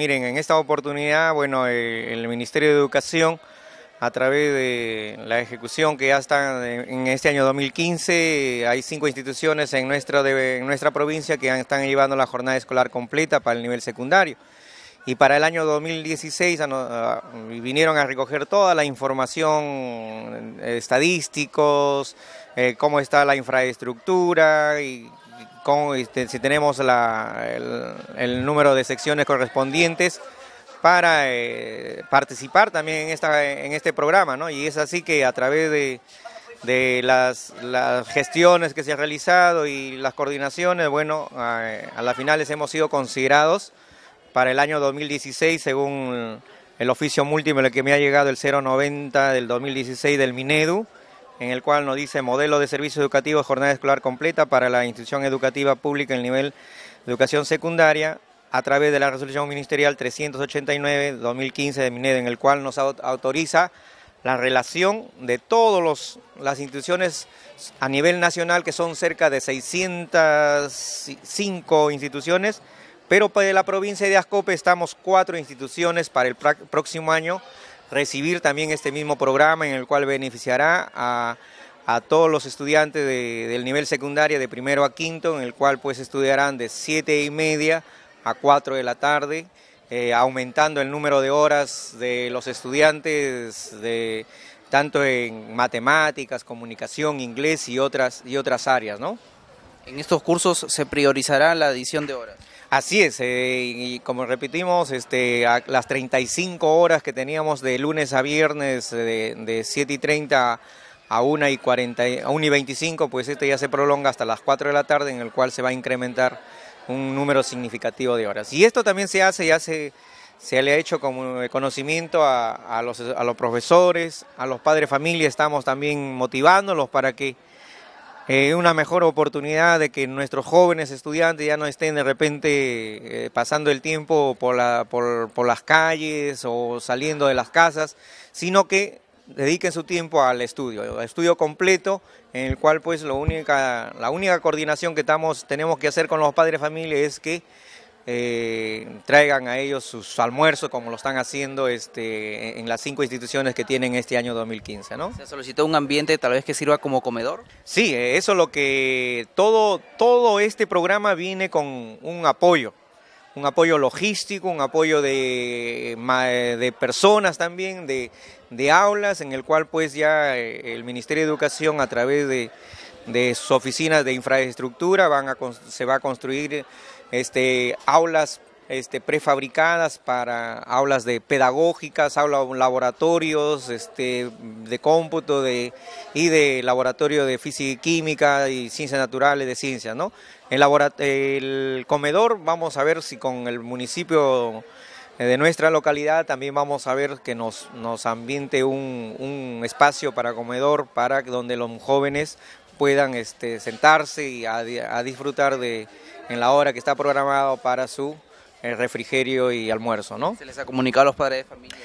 Miren, en esta oportunidad, bueno, eh, el Ministerio de Educación, a través de la ejecución que ya está en este año 2015, hay cinco instituciones en nuestra, en nuestra provincia que están llevando la jornada escolar completa para el nivel secundario. Y para el año 2016 vinieron a recoger toda la información, eh, estadísticos, eh, cómo está la infraestructura y este, si tenemos el, número de secciones correspondientes para eh, participar también en, esta, en este programa, Y es así que a través de, las, gestiones que se han realizado y las coordinaciones, bueno, a, a las finales hemos sido considerados para el año 2016 según el oficio múltiple que me ha llegado el 090 del 2016 del Minedu en el cual nos dice modelo de servicio educativo jornada escolar completa para la institución educativa pública en nivel de educación secundaria a través de la resolución ministerial 389-2015 de MINED, en el cual nos autoriza la relación de todas las instituciones a nivel nacional, que son cerca de 605 instituciones, pero para la provincia de Ascope estamos cuatro instituciones para el próximo año recibir también este mismo programa en el cual beneficiará a, todos los estudiantes del nivel secundario de primero a quinto, en el cual pues estudiarán de siete y media a 4 de la tarde, eh, aumentando el número de horas de los estudiantes de tanto en matemáticas, comunicación, inglés y otras y otras áreas, En estos cursos se priorizará la adición de horas. Así es, eh, y como repetimos, este, las 35 horas que teníamos de lunes a viernes eh, de, 7 y 30 a 1 y, a y 25, pues este ya se prolonga hasta las 4 de la tarde, en el cual se va a incrementar un número significativo de horas. Y esto también se hace, ya se, se le ha hecho como conocimiento a, los, a los profesores, a los padres de familia, estamos también motivándolos para que eh, una mejor oportunidad de que nuestros jóvenes estudiantes ya no estén de repente eh, pasando el tiempo por, las calles o saliendo de las casas, sino que dediquen su tiempo al estudio, estudio completo, en el cual pues lo única, la única coordinación que estamos, tenemos que hacer con los padres de familia es que eh, traigan a ellos sus almuerzos como lo están haciendo este, en las cinco instituciones que tienen este año 2015. ¿no? ¿Se solicitó un ambiente tal vez que sirva como comedor? Sí, eh, eso es lo que todo, todo este programa viene con un apoyo un apoyo logístico, un apoyo de, de personas también, de, aulas, en el cual pues ya eh, el Ministerio de Educación a través de, sus oficinas de infraestructura van se va a construir este, aulas este, prefabricadas para aulas de pedagógicas, aulas laboratorios este, de cómputo y de laboratorio de física y química y ciencias naturales de ciencias. El, comedor, vamos a ver si con el municipio eh, de nuestra localidad también vamos a ver que nos, ambiente un, espacio para comedor, para donde los jóvenes puedan sentarse y a disfrutar de en la hora que está programado para su eh, refrigerio y almuerzo, ¿no? ¿Se les ha comunicado a los padres de familia?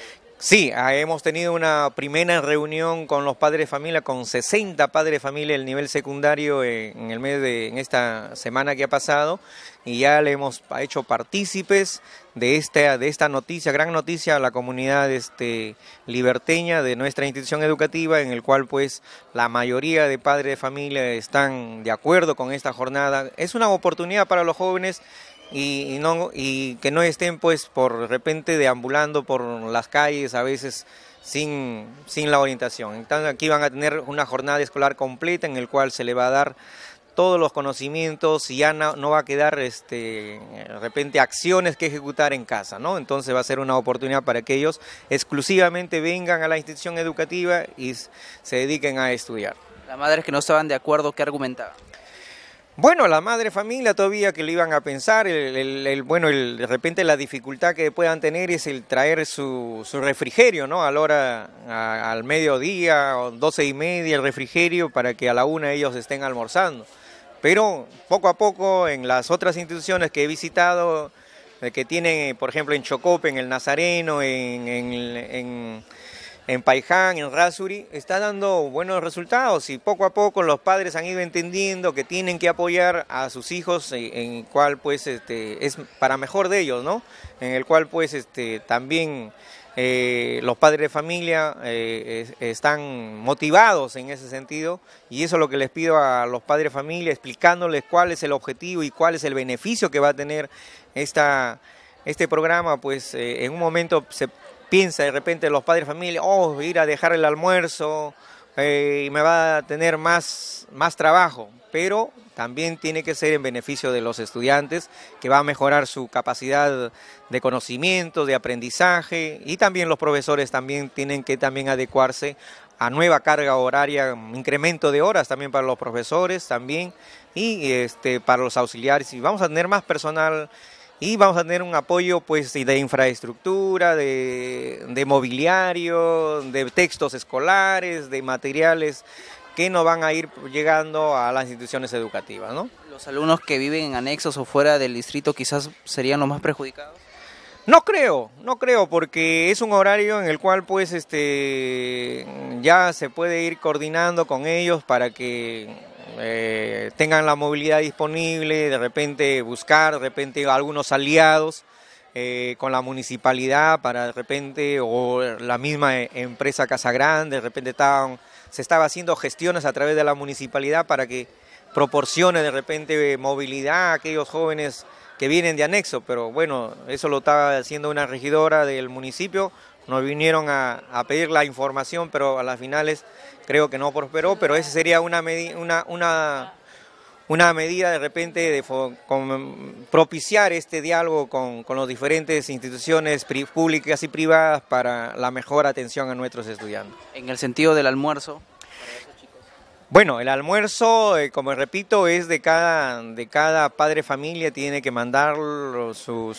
Sí, ah, hemos tenido una primera reunión con los padres de familia, con 60 padres de familia del nivel secundario en el mes de en esta semana que ha pasado y ya le hemos hecho partícipes de esta de esta noticia, gran noticia a la comunidad este liberteña de nuestra institución educativa en el cual pues la mayoría de padres de familia están de acuerdo con esta jornada. Es una oportunidad para los jóvenes y, no, y que no estén pues por repente deambulando por las calles a veces sin, la orientación. Entonces aquí van a tener una jornada escolar completa en el cual se le va a dar todos los conocimientos y ya no, va a quedar este, de repente acciones que ejecutar en casa, ¿no? Entonces va a ser una oportunidad para que ellos exclusivamente vengan a la institución educativa y se dediquen a estudiar. Las madres que no estaban de acuerdo, ¿qué argumentaban? Bueno, la madre familia todavía que lo iban a pensar, el, bueno, el, de repente la dificultad que puedan tener es el traer su, refrigerio, ¿no? A la hora, al mediodía o doce y media el refrigerio para que a la una ellos estén almorzando. Pero poco a poco en las otras instituciones que he visitado, eh, que tienen, por ejemplo, en Chocope, en el Nazareno, en en Paiján, en Rasuri, está dando buenos resultados y poco a poco los padres han ido entendiendo que tienen que apoyar a sus hijos eh, en, el cual pues este, es para mejor de ellos, ¿no? En el cual pues este, también eh, los padres de familia eh, están motivados en ese sentido y eso es lo que les pido a los padres de familia, explicándoles cuál es el objetivo y cuál es el beneficio que va a tener esta este programa, pues en un momento se piensa de repente los padres de familia, oh, ir a dejar el almuerzo eh, y me va a tener más, más trabajo, pero también tiene que ser en beneficio de los estudiantes, que va a mejorar su capacidad de conocimiento, de aprendizaje, y también los profesores también tienen que también adecuarse a nueva carga horaria, incremento de horas también para los profesores, también, y este, para los auxiliares, y vamos a tener más personal y vamos a tener un apoyo pues de infraestructura, de, mobiliario, de textos escolares, de materiales que nos van a ir llegando a las instituciones educativas. ¿no? ¿Los alumnos que viven en anexos o fuera del distrito quizás serían los más perjudicados? No creo, no creo, porque es un horario en el cual pues este ya se puede ir coordinando con ellos para que eh, tengan la movilidad disponible, de repente buscar, de repente algunos aliados eh, con la municipalidad para de repente, o la misma empresa Casa Grande, de repente estaban, se estaba haciendo gestiones a través de la municipalidad para que proporcione de repente movilidad a aquellos jóvenes que vienen de anexo, pero bueno, eso lo estaba haciendo una regidora del municipio nos vinieron a, pedir la información, pero a las finales creo que no prosperó, pero esa sería una, una, una medida de repente de propiciar este diálogo con, con las diferentes instituciones públicas y privadas para la mejor atención a nuestros estudiantes. En el sentido del almuerzo. Bueno, el almuerzo, eh, como repito, es de cada, de cada padre familia, tiene que mandar su,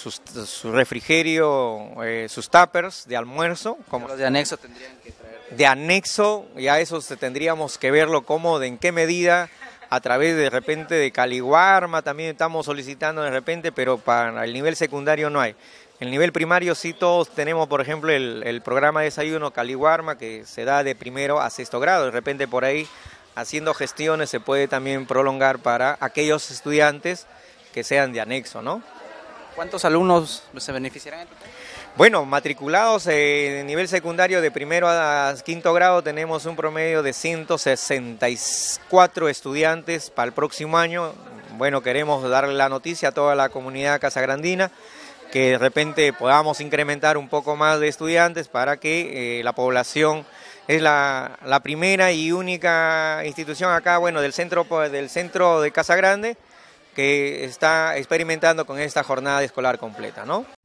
refrigerio, eh, sus tuppers de almuerzo. Como los de anexo tendrían que traer. De anexo, ya eso tendríamos que verlo cómo, de en qué medida a través de repente de Caliwarma también estamos solicitando de repente, pero para el nivel secundario no hay. El nivel primario sí todos tenemos, por ejemplo, el, el programa de desayuno Caliguarma que se da de primero a sexto grado, de repente por ahí haciendo gestiones se puede también prolongar para aquellos estudiantes que sean de anexo, ¿no? ¿Cuántos alumnos se beneficiarán Bueno, matriculados en nivel secundario de primero a quinto grado tenemos un promedio de 164 estudiantes para el próximo año. Bueno, queremos darle la noticia a toda la comunidad casagrandina que de repente podamos incrementar un poco más de estudiantes para que eh, la población es la, primera y única institución acá, bueno, del centro, pues, del centro de Casa Grande que está experimentando con esta jornada escolar completa, ¿no?